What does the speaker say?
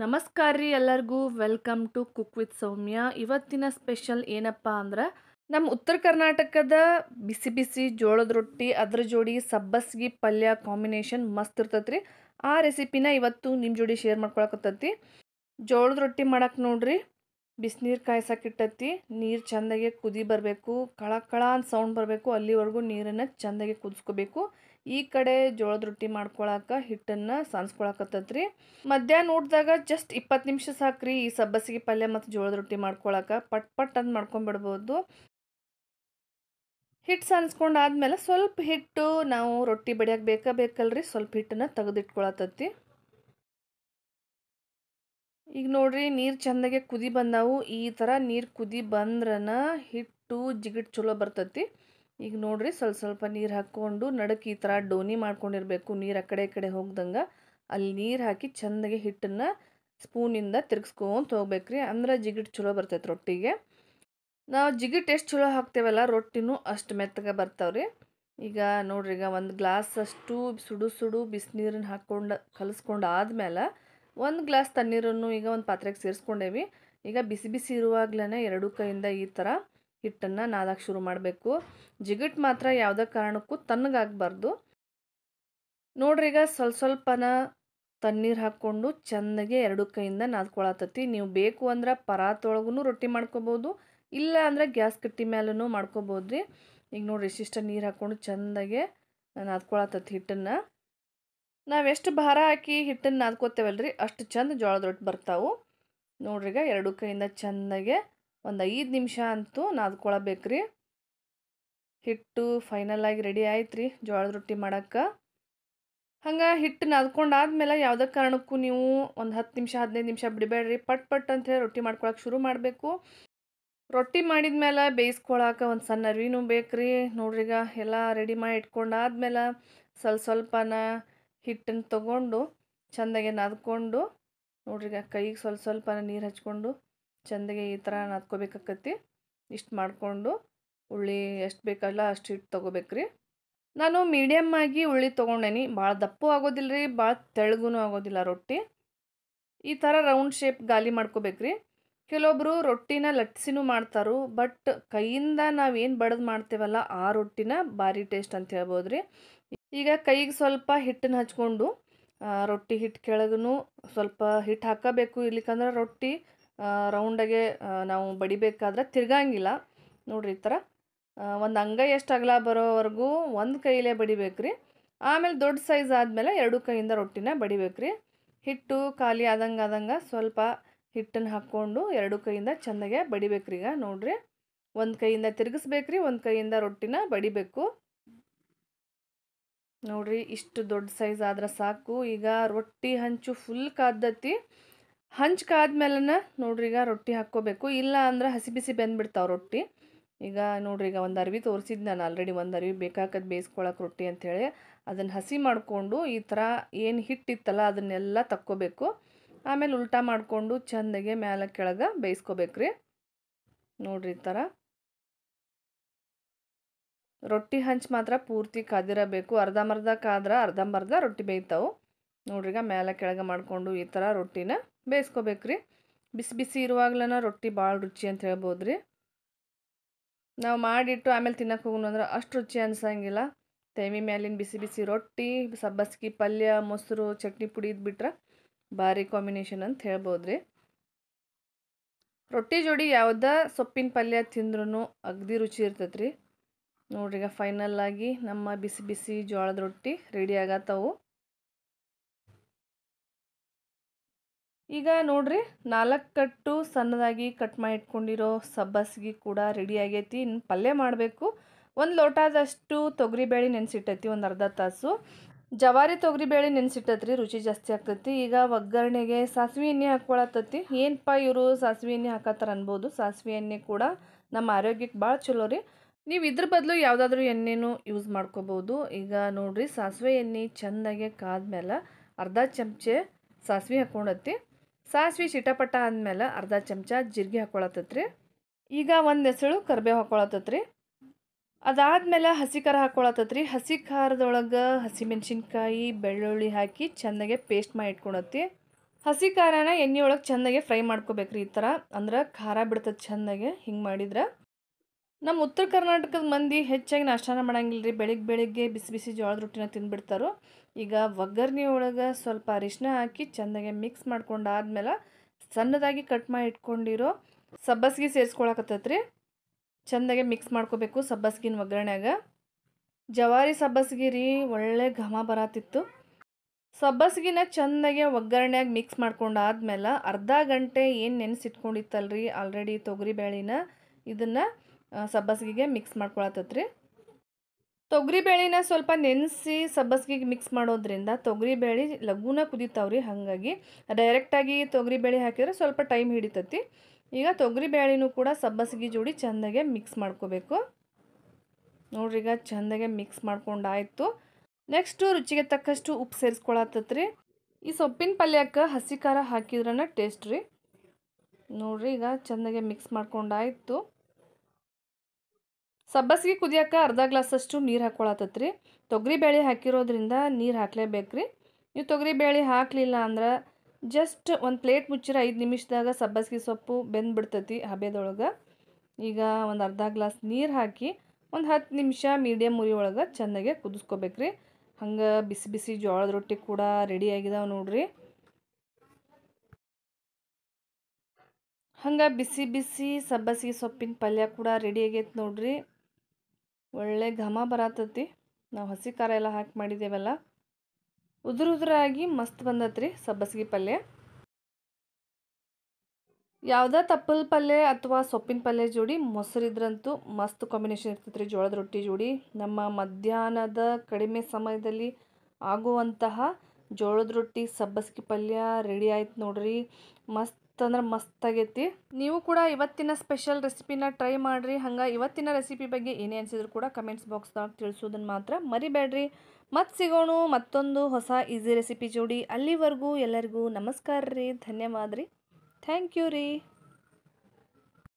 ನಮಸ್ಕಾರ ರೀ ಎಲ್ಲರಿಗೂ welcome to cook with Soumya ಇವತ್ತಿನ ಸ್ಪೆಷಲ್ ಏನಪ್ಪ ಅಂದ್ರೆ ನಮ್ಮ ಉತ್ತರ ಕರ್ನಾಟಕದ ಬಿಸಿ ಬಿಸಿ ಜೋಳದ ರೊಟ್ಟಿ ಅದ್ರ ಜೋಡಿ ಸಬ್ಬಸ್ಗಿ ಪಲ್ಯ ಕಾಂಬಿನೇಷನ್ ಮಸ್ತ್ ಇರ್ತೈತ್ರಿ ಆ ರೆಸಿಪಿನ ಇವತ್ತು ನಿಮ್ಮ ಜೋಡಿ ಶೇರ್ ಮಾಡ್ಕೊಳಕತ್ತೈತಿ ಜೋಳದ ರೊಟ್ಟಿ ಮಾಡಕ್ಕೆ ನೋಡ್ರಿ ಬಿಸಿನೀರು ಕಾಯಿಸಕ್ಕಿಟ್ಟತಿ ನೀರು ಚೆಂದಾಗೆ ಕುದಿ ಬರಬೇಕು ಕಳ ಕಳ ಅಂತ ಸೌಂಡ್ ಬರಬೇಕು ಅಲ್ಲಿವರೆಗೂ ನೀರನ್ನು ಚೆಂದಾಗೆ ಕುದಿಸ್ಕೋಬೇಕು ಈ ಕಡೆ ಜೋಳದ ರೊಟ್ಟಿ ಮಾಡ್ಕೊಳಕ್ಕೆ ಹಿಟ್ಟನ್ನ ಸಾನ್ಸ್ಕೊಳಕತ್ತತ್ರಿ ಮಧ್ಯಾಹ್ನ ಊಟದಾಗ ಜಸ್ಟ್ ಇಪ್ಪತ್ತು ನಿಮಿಷ ಸಾಕ್ರಿ ಈ ಸಬ್ಬಸಿಗೆ ಪಲ್ಯ ಮತ್ತು ಜೋಳದ ರೊಟ್ಟಿ ಮಾಡ್ಕೊಳಕ್ಕೆ ಪಟ್ ಪಟ್ ಅಂತ ಮಾಡ್ಕೊಂಡ್ಬಿಡ್ಬೋದು ಹಿಟ್ಟು ಸಾನ್ಸ್ಕೊಂಡಾದ್ಮೇಲೆ ಸ್ವಲ್ಪ ಹಿಟ್ಟು ನಾವು ರೊಟ್ಟಿ ಬಡಿಯಕ್ಕೆ ಬೇಕಾ ಬೇಕಲ್ರಿ ಸ್ವಲ್ಪ ಹಿಟ್ಟನ್ನು ತೆಗೆದಿಟ್ಕೊಳತ್ತತಿ ಈಗ ನೋಡ್ರಿ ನೀರು ಚೆಂದಾಗೆ ಕುದಿ ಬಂದಾವು ಈ ಥರ ನೀರು ಕುದಿ ಬಂದ್ರನ ಹಿಟ್ಟು ಜಿಗಿಟ್ ಚಲೋ ಬರ್ತತಿ ಈಗ ನೋಡ್ರಿ ಸ್ವಲ್ಪ ಸ್ವಲ್ಪ ನೀರು ಹಾಕ್ಕೊಂಡು ನಡಕ್ಕೆ ಈ ಥರ ಡೋನಿ ಮಾಡ್ಕೊಂಡಿರಬೇಕು ನೀರು ಆ ಕಡೆ ಈ ಕಡೆ ಹೋಗ್ದಂಗೆ ಅಲ್ಲಿ ನೀರು ಹಾಕಿ ಚೆಂದಾಗಿ ಹಿಟ್ಟನ್ನು ಸ್ಪೂನಿಂದ ತಿರ್ಗಿಸ್ಕೊಂತ ರೀ ಅಂದ್ರೆ ಜಿಗಿಟ್ ಚಲೋ ಬರ್ತೈತೆ ರೊಟ್ಟಿಗೆ ನಾವು ಜಿಗಿಟ್ ಎಷ್ಟು ಚಲೋ ಹಾಕ್ತೇವಲ್ಲ ರೊಟ್ಟಿನೂ ಅಷ್ಟು ಮೆತ್ತಗೆ ಬರ್ತಾವ್ರಿ ಈಗ ನೋಡ್ರಿ ಈಗ ಒಂದು ಗ್ಲಾಸ್ ಅಷ್ಟು ಸುಡು ಸುಡು ಬಿಸಿನೀರನ್ನ ಹಾಕ್ಕೊಂಡು ಕಲಿಸ್ಕೊಂಡು ಆದಮೇಲೆ ಒಂದು ಗ್ಲಾಸ್ ತಣ್ಣೀರನ್ನು ಈಗ ಒಂದು ಪಾತ್ರೆಗೆ ಸೇರಿಸ್ಕೊಂಡೇವಿ ಈಗ ಬಿಸಿ ಬಿಸಿ ಇರುವಾಗ್ಲೇ ಎರಡು ಕೈಯಿಂದ ಈ ಥರ ಹಿಟ್ಟನ್ನು ನಾದಕ್ಕೆ ಶುರು ಮಾಡಬೇಕು ಜಿಗಟ್ ಮಾತ್ರ ಯಾವುದೇ ಕಾರಣಕ್ಕೂ ತಣ್ಣಗಾಗಬಾರ್ದು ನೋಡ್ರಿ ಈಗ ಸ್ವಲ್ಪ ಸ್ವಲ್ಪನ ತಣ್ಣೀರು ಹಾಕ್ಕೊಂಡು ಚೆನ್ನಾಗಿ ಎರಡು ಕೈಯಿಂದ ನಾದ್ಕೊಳತತಿ ನೀವು ಬೇಕು ಅಂದ್ರೆ ಪರಾತೊಳಗೂ ರೊಟ್ಟಿ ಮಾಡ್ಕೊಬೋದು ಇಲ್ಲ ಅಂದರೆ ಗ್ಯಾಸ್ ಕಟ್ಟಿ ಮೇಲೂ ಮಾಡ್ಕೋಬೋದು ರೀ ಈಗ ನೋಡ್ರಿ ಇಷ್ಟಿಷ್ಟ ನೀರು ಹಾಕ್ಕೊಂಡು ಚೆಂದಾಗೆ ನಾದ್ಕೊಳತತಿ ಹಿಟ್ಟನ್ನು ನಾವು ಎಷ್ಟು ಭಾರ ಹಾಕಿ ಹಿಟ್ಟನ್ನು ನಾದ್ಕೋತೇವಲ್ರಿ ಅಷ್ಟು ಚೆಂದ ಜೋಳದ ರೊಟ್ಟಿ ಬರ್ತಾವೆ ನೋಡ್ರಿ ಈಗ ಎರಡು ಕೈಯಿಂದ ಚೆಂದಾಗೆ ಒಂದು ಐದು ನಿಮಿಷ ಅಂತೂ ನಾದ್ಕೊಳ್ಬೇಕು ರೀ ಹಿಟ್ಟು ಫೈನಲ್ ಆಗಿ ರೆಡಿ ಆಯ್ತು ರೀ ಜೋಳದ ರೊಟ್ಟಿ ಮಾಡೋಕ್ಕೆ ಹಂಗೆ ಹಿಟ್ಟು ನಾದ್ಕೊಂಡಾದ್ಮೇಲೆ ಯಾವುದೇ ಕಾರಣಕ್ಕೂ ನೀವು ಒಂದು ಹತ್ತು ನಿಮಿಷ ಹದಿನೈದು ನಿಮಿಷ ಬಿಡಬೇಡ್ರಿ ಪಟ್ ಪಟ್ ಅಂತ ರೊಟ್ಟಿ ಮಾಡ್ಕೊಳಕ್ಕೆ ಶುರು ಮಾಡಬೇಕು ರೊಟ್ಟಿ ಮಾಡಿದ ಮೇಲೆ ಬೇಯಿಸ್ಕೊಳಕ್ಕೆ ಒಂದು ಸಣ್ಣ ಅರಿವಿನೂ ಬೇಕು ರೀ ನೋಡ್ರಿಗ ಎಲ್ಲ ರೆಡಿ ಮಾಡಿ ಇಟ್ಕೊಂಡಾದ್ಮೇಲೆ ಸ್ವಲ್ಪ ಸ್ವಲ್ಪನ ಹಿಟ್ಟನ್ನು ತೊಗೊಂಡು ಚೆಂದಾಗೆ ನಾದ್ಕೊಂಡು ನೋಡ್ರಿಗ ಕೈಗೆ ಸ್ವಲ್ಪ ಸ್ವಲ್ಪನ ನೀರು ಹಚ್ಕೊಂಡು ಚಂದಗೆ ಈ ಥರ ನಾದ್ಕೋಬೇಕಾಕತಿ ಇಷ್ಟು ಮಾಡಿಕೊಂಡು ಉಳ್ಳಿ ಎಷ್ಟು ಬೇಕಲ್ಲ ಅಷ್ಟು ಹಿಟ್ಟು ತೊಗೋಬೇಕ್ರಿ ನಾನು ಮೀಡಿಯಮ್ ಆಗಿ ಉಳ್ಳಿ ತೊಗೊಂಡೇನಿ ಭಾಳ ದಪ್ಪು ಆಗೋದಿಲ್ಲ ರೀ ಭಾಳ ತೆಳಗೂ ಆಗೋದಿಲ್ಲ ರೊಟ್ಟಿ ಈ ಥರ ರೌಂಡ್ ಶೇಪ್ ಗಾಲಿ ಮಾಡ್ಕೋಬೇಕ್ರಿ ಕೆಲವೊಬ್ಬರು ರೊಟ್ಟಿನ ಲಟ್ಸಿನೂ ಮಾಡ್ತಾರು ಬಟ್ ಕೈಯಿಂದ ನಾವೇನು ಬಡದು ಮಾಡ್ತೇವಲ್ಲ ಆ ರೊಟ್ಟಿನ ಭಾರಿ ಟೇಸ್ಟ್ ಅಂತ ಹೇಳ್ಬೋದು ರೀ ಈಗ ಕೈಗೆ ಸ್ವಲ್ಪ ಹಿಟ್ಟನ್ನು ಹಚ್ಕೊಂಡು ರೊಟ್ಟಿ ಹಿಟ್ಟು ಕೆಳಗೂ ಸ್ವಲ್ಪ ಹಿಟ್ಟು ಹಾಕಬೇಕು ಇರ್ಲಿಕ್ಕಂದ್ರೆ ರೊಟ್ಟಿ ರೌಂಡಾಗೆ ನಾವು ಬಡಿಬೇಕಾದ್ರೆ ತಿರ್ಗಂಗಿಲ್ಲ ನೋಡಿರಿ ಈ ಥರ ಒಂದು ಅಂಗೈ ಎಷ್ಟು ಅಗಲ ಬರೋವರೆಗೂ ಒಂದು ಕೈಲೇ ಬಡಿಬೇಕ್ರಿ ಆಮೇಲೆ ದೊಡ್ಡ ಸೈಜ್ ಆದಮೇಲೆ ಎರಡು ಕೈಯಿಂದ ರೊಟ್ಟಿನ ಬಡಿಬೇಕ್ರಿ ಹಿಟ್ಟು ಖಾಲಿ ಆದಂಗೆ ಆದಂಗೆ ಸ್ವಲ್ಪ ಹಿಟ್ಟನ್ನು ಹಾಕ್ಕೊಂಡು ಎರಡು ಕೈಯಿಂದ ಚೆಂದಾಗೆ ಬಡಿಬೇಕ್ರಿ ಈಗ ನೋಡಿರಿ ಒಂದು ಕೈಯಿಂದ ತಿರುಗಿಸ್ಬೇಕ್ರಿ ಒಂದು ಕೈಯಿಂದ ರೊಟ್ಟಿನ ಬಡಿಬೇಕು ನೋಡಿರಿ ಇಷ್ಟು ದೊಡ್ಡ ಸೈಜ್ ಆದ್ರೆ ಸಾಕು ಈಗ ರೊಟ್ಟಿ ಹಂಚು ಫುಲ್ ಕಾದ್ದತಿ ಹಂಚ್ಕಾದ್ಮೇಲೆ ನೋಡ್ರಿ ಈಗ ರೊಟ್ಟಿ ಹಾಕ್ಕೋಬೇಕು ಇಲ್ಲ ಅಂದ್ರೆ ಹಸಿ ಬಿಸಿ ಬೆಂದ್ಬಿಡ್ತಾವೆ ರೊಟ್ಟಿ ಈಗ ನೋಡ್ರಿ ಈಗ ಒಂದು ಅರಿವಿ ತೋರಿಸಿದ್ದು ನಾನು ಆಲ್ರೆಡಿ ಒಂದು ಅರಿವಿ ಬೇಕಾಕದ್ ಬೇಯಿಸ್ಕೊಳಕ್ಕೆ ರೊಟ್ಟಿ ಅಂಥೇಳಿ ಅದನ್ನು ಹಸಿ ಮಾಡಿಕೊಂಡು ಈ ಥರ ಏನು ಹಿಟ್ಟಿತ್ತಲ್ಲ ಅದನ್ನೆಲ್ಲ ತಕ್ಕೋಬೇಕು ಆಮೇಲೆ ಉಲ್ಟಾ ಮಾಡಿಕೊಂಡು ಚಂದಗೆ ಮ್ಯಾಲ ಕೆಳಗೆ ರೀ ನೋಡ್ರಿ ಈ ಥರ ರೊಟ್ಟಿ ಹಂಚು ಮಾತ್ರ ಪೂರ್ತಿ ಕಾದಿರಬೇಕು ಅರ್ಧಂಬರ್ಧ ಕಾದ್ರೆ ಅರ್ಧಂಬರ್ಧ ರೊಟ್ಟಿ ಬೇಯ್ತಾವೆ ನೋಡ್ರಿ ಈಗ ಮ್ಯಾಲ ಕೆಳಗೆ ಮಾಡಿಕೊಂಡು ಈ ಥರ ರೊಟ್ಟಿನ ಬೇಯಿಸ್ಕೋಬೇಕು ರೀ ಬಿಸಿ ಬಿಸಿ ಇರುವಾಗ್ಲನ ರೊಟ್ಟಿ ಭಾಳ ರುಚಿ ಅಂತ ಹೇಳ್ಬೋದು ರೀ ನಾವು ಮಾಡಿಟ್ಟು ಆಮೇಲೆ ತಿನ್ನಕ್ಕೆ ಹೋಗೋಣ ಅಂದ್ರೆ ಅಷ್ಟು ರುಚಿ ಅನ್ಸಂಗಿಲ್ಲ ತೆಮಿ ಮ್ಯಾಲಿನ ಬಿಸಿ ಬಿಸಿ ರೊಟ್ಟಿ ಸಬ್ಬಸ್ಗಿ ಪಲ್ಯ ಮೊಸರು ಚಟ್ನಿ ಪುಡಿ ಇದ್ಬಿಟ್ರೆ ಭಾರಿ ಕಾಂಬಿನೇಷನ್ ಅಂತ ಹೇಳ್ಬೋದು ರೀ ರೊಟ್ಟಿ ಜೋಡಿ ಯಾವುದೇ ಸೊಪ್ಪಿನ ಪಲ್ಯ ತಿಂದ್ರೂ ಅಗ್ದಿ ರುಚಿ ಇರ್ತೈತೆ ರೀ ನೋಡ್ರಿ ಈಗ ಆಗಿ ನಮ್ಮ ಬಿಸಿ ಬಿಸಿ ಜೋಳದ ರೊಟ್ಟಿ ರೆಡಿ ಆಗತ್ತವು ಈಗ ನೋಡ್ರಿ ನಾಲ್ಕು ಕಟ್ಟು ಸಣ್ಣದಾಗಿ ಕಟ್ ಮಾಡಿ ಇಟ್ಕೊಂಡಿರೋ ಸಬ್ಬಸ್ಗೆ ಕೂಡ ರೆಡಿ ಆಗೈತಿ ಇನ್ನು ಪಲ್ಯ ಮಾಡಬೇಕು ಒಂದು ಲೋಟದಷ್ಟು ತೊಗರಿಬೇಳೆ ನೆನೆಸಿಟ್ಟೈತಿ ಒಂದು ಅರ್ಧ ತಾಸು ಜವಾರಿ ತೊಗರಿಬೇಳೆ ನೆನೆಸಿಟ್ಟತ್ರಿ ರುಚಿ ಜಾಸ್ತಿ ಆಗ್ತೈತಿ ಈಗ ಒಗ್ಗರಣೆಗೆ ಸಾಸಿವೆ ಎಣ್ಣೆ ಹಾಕ್ಕೊಳತ್ತತಿ ಏನಪ್ಪ ಇವರು ಸಾಸಿವೆ ಎಣ್ಣೆ ಹಾಕತ್ತಾರ ಅನ್ಬೋದು ಸಾಸಿವೆ ಎಣ್ಣೆ ಕೂಡ ನಮ್ಮ ಆರೋಗ್ಯಕ್ಕೆ ಭಾಳ ಚಲೋ ರೀ ನೀವು ಇದ್ರ ಬದಲು ಯಾವುದಾದ್ರೂ ಎಣ್ಣೆನೂ ಯೂಸ್ ಮಾಡ್ಕೋಬೋದು ಈಗ ನೋಡಿರಿ ಸಾಸಿವೆ ಎಣ್ಣೆ ಚೆಂದಾಗೆ ಕಾದ್ಮೇಲೆ ಅರ್ಧ ಚಮಚೆ ಸಾಸಿವೆ ಹಾಕ್ಕೊಂಡತ್ತಿ ಸಾಸ್ವಿ ಚಿಟಪಟ ಅಂದಮೇಲೆ ಅರ್ಧ ಚಮಚ ಜೀರಿಗೆ ಹಾಕ್ಕೊಳತ್ತತ್ರಿ ಈಗ ಒಂದು ಹೆಸಳು ಕರಿಬೇವು ಹಾಕ್ಕೊಳತ್ತತ್ರಿ ಅದಾದಮೇಲೆ ಹಸಿ ಖಾರ ಹಾಕ್ಕೊಳತ್ತತ್ರಿ ಹಸಿ ಖಾರದೊಳಗೆ ಹಸಿಮೆಣ್ಸಿನ್ಕಾಯಿ ಬೆಳ್ಳುಳ್ಳಿ ಹಾಕಿ ಚೆನ್ನಾಗೆ ಪೇಸ್ಟ್ ಮಾಡಿ ಇಟ್ಕೊಳತ್ತಿ ಹಸಿ ಖಾರನ ಎಣ್ಣೆ ಒಳಗೆ ಚೆನ್ನಾಗೆ ಫ್ರೈ ಮಾಡ್ಕೋಬೇಕ್ರಿ ಈ ಥರ ಅಂದ್ರೆ ಖಾರ ಬಿಡ್ತದೆ ಚೆನ್ನಾಗೆ ಹಿಂಗೆ ಮಾಡಿದ್ರೆ ನಮ್ಮ ಉತ್ತರ ಕರ್ನಾಟಕದ ಮಂದಿ ಹೆಚ್ಚಾಗಿ ನಾಷ್ಟಾನ ಮಾಡಂಗಿಲ್ಲ ರೀ ಬೆಳಿಗ್ಗೆ ಬೆಳಿಗ್ಗೆ ಬಿಸಿ ಬಿಸಿ ಜೋಳದ ರೊಟ್ಟಿನ ತಿಂದುಬಿಡ್ತಾರೋ ಈಗ ಒಗ್ಗರಣೆ ಒಳಗೆ ಸ್ವಲ್ಪ ಅರಿಶಿನ ಹಾಕಿ ಚೆಂದಾಗೆ ಮಿಕ್ಸ್ ಮಾಡ್ಕೊಂಡಾದ್ಮೇಲೆ ಸಣ್ಣದಾಗಿ ಕಟ್ ಮಾಡಿ ಇಟ್ಕೊಂಡಿರೋ ಸಬ್ಬಸ್ಗೆ ಸೇರಿಸ್ಕೊಳಕತ್ತೈತ್ರಿ ಚೆಂದಾಗೆ ಮಿಕ್ಸ್ ಮಾಡ್ಕೋಬೇಕು ಸಬ್ಬಸ್ಗಿನ ಒಗ್ಗರಣೆಯಾಗ ಜವಾರಿ ಸಬ್ಬಸ್ಗಿ ರೀ ಒಳ್ಳೆ ಘಮ ಬರತ್ತಿತ್ತು ಸಬ್ಬಸ್ಗಿನ ಚೆಂದಾಗೆ ಒಗ್ಗರಣೆಯಾಗ ಮಿಕ್ಸ್ ಮಾಡ್ಕೊಂಡಾದ್ಮೇಲೆ ಅರ್ಧ ಗಂಟೆ ಏನು ನೆನೆಸಿಟ್ಕೊಂಡಿತ್ತಲ್ರಿ ಆಲ್ರೆಡಿ ತೊಗರಿ ಬೇಳಿನ ಇದನ್ನು ಸಬ್ಬಸ್ಗಿಗೆ ಮಿಕ್ಸ್ ರೀ ತೊಗರಿ ಬೇಳೆನ ಸ್ವಲ್ಪ ನೆನೆಸಿ ಸಬ್ಬಸ್ಗಿಗೆ ಮಿಕ್ಸ್ ಮಾಡೋದ್ರಿಂದ ಬೇಳೆ ಲಘುನ ಕುದೀತಾವ್ರಿ ಹಾಗಾಗಿ ಡೈರೆಕ್ಟಾಗಿ ಬೇಳೆ ಹಾಕಿದ್ರೆ ಸ್ವಲ್ಪ ಟೈಮ್ ಹಿಡಿತತಿ ಈಗ ತೊಗರಿ ಬೇಳೆನೂ ಕೂಡ ಸಬ್ಬಸ್ಗಿ ಜೋಡಿ ಚೆಂದಾಗೆ ಮಿಕ್ಸ್ ಮಾಡ್ಕೋಬೇಕು ನೋಡ್ರಿ ಈಗ ಚೆಂದಾಗೆ ಮಿಕ್ಸ್ ಮಾಡ್ಕೊಂಡಾಯಿತು ನೆಕ್ಸ್ಟು ರುಚಿಗೆ ತಕ್ಕಷ್ಟು ಉಪ್ಪು ಸೇರಿಸ್ಕೊಳತ್ತತ್ರಿ ಈ ಸೊಪ್ಪಿನ ಪಲ್ಯಕ್ಕೆ ಹಸಿ ಖಾರ ಹಾಕಿದ್ರನ್ನ ಟೇಸ್ಟ್ ರೀ ನೋಡ್ರಿ ಈಗ ಚೆಂದಾಗೆ ಮಿಕ್ಸ್ ಮಾಡ್ಕೊಂಡಾಯಿತು ಸಬ್ಬಸ್ಗೆ ಕುದಿಯೋಕೆ ಅರ್ಧ ಗ್ಲಾಸಷ್ಟು ನೀರು ಹಾಕ್ಕೊಳತ್ತತ್ರಿ ತೊಗರಿ ಬೇಳೆ ಹಾಕಿರೋದ್ರಿಂದ ನೀರು ಹಾಕ್ಲೇಬೇಕು ರೀ ನೀವು ತೊಗರಿ ಬೇಳೆ ಹಾಕಲಿಲ್ಲ ಅಂದ್ರೆ ಜಸ್ಟ್ ಒಂದು ಪ್ಲೇಟ್ ಮುಚ್ಚಿರ ಐದು ನಿಮಿಷದಾಗ ಸಬ್ಬಸ್ಗೆ ಸೊಪ್ಪು ಬೆಂದ್ಬಿಡ್ತತಿ ಹಬೆದೊಳಗೆ ಈಗ ಒಂದು ಅರ್ಧ ಗ್ಲಾಸ್ ನೀರು ಹಾಕಿ ಒಂದು ಹತ್ತು ನಿಮಿಷ ಮೀಡಿಯಮ್ ಉರಿ ಒಳಗೆ ಚೆನ್ನಾಗೆ ಕುದಿಸ್ಕೋಬೇಕ್ರಿ ಹಂಗೆ ಬಿಸಿ ಬಿಸಿ ಜೋಳದ ರೊಟ್ಟಿ ಕೂಡ ರೆಡಿ ಆಗಿದಾವೆ ನೋಡ್ರಿ ಹಂಗೆ ಬಿಸಿ ಬಿಸಿ ಸಬ್ಬಸ್ಗೆ ಸೊಪ್ಪಿನ ಪಲ್ಯ ಕೂಡ ರೆಡಿ ಆಗೈತೆ ನೋಡ್ರಿ ಒಳ್ಳೆ ಘಮ ಬರತ್ತತಿ ನಾವು ಹಸಿ ಖಾರ ಎಲ್ಲ ಹಾಕಿ ಮಾಡಿದ್ದೇವಲ್ಲ ಉದುರು ಉದುರಾಗಿ ಮಸ್ತ್ ಬಂದತ್ರಿ ಸಬ್ಬಸಿಗೆ ಪಲ್ಯ ಯಾವುದೇ ತಪ್ಪಲ್ ಪಲ್ಯ ಅಥವಾ ಸೊಪ್ಪಿನ ಪಲ್ಯ ಜೋಡಿ ಮೊಸರಿದ್ರಂತೂ ಮಸ್ತ್ ಕಾಂಬಿನೇಷನ್ ಇರ್ತೈತ್ರಿ ಜೋಳದ ರೊಟ್ಟಿ ಜೋಡಿ ನಮ್ಮ ಮಧ್ಯಾಹ್ನದ ಕಡಿಮೆ ಸಮಯದಲ್ಲಿ ಆಗುವಂತಹ ಜೋಳದ ರೊಟ್ಟಿ ಸಬ್ಬಸಿಗೆ ಪಲ್ಯ ರೆಡಿ ಆಯ್ತು ನೋಡ್ರಿ ಮಸ್ತ್ ಅಂತಂದ್ರೆ ಮಸ್ತ್ ಆಗೈತಿ ನೀವು ಕೂಡ ಇವತ್ತಿನ ಸ್ಪೆಷಲ್ ರೆಸಿಪಿನ ಟ್ರೈ ಮಾಡಿರಿ ಹಂಗೆ ಇವತ್ತಿನ ರೆಸಿಪಿ ಬಗ್ಗೆ ಏನೇ ಅನಿಸಿದ್ರು ಕೂಡ ಕಮೆಂಟ್ಸ್ ಬಾಕ್ಸ್ದಾಗ ತಿಳಿಸೋದನ್ನು ಮಾತ್ರ ಮರಿಬೇಡ್ರಿ ಮತ್ತೆ ಸಿಗೋಣ ಮತ್ತೊಂದು ಹೊಸ ಈಸಿ ರೆಸಿಪಿ ಜೋಡಿ ಅಲ್ಲಿವರೆಗೂ ಎಲ್ಲರಿಗೂ ನಮಸ್ಕಾರ ರೀ ಧನ್ಯವಾದ ರೀ ಥ್ಯಾಂಕ್ ಯು ರೀ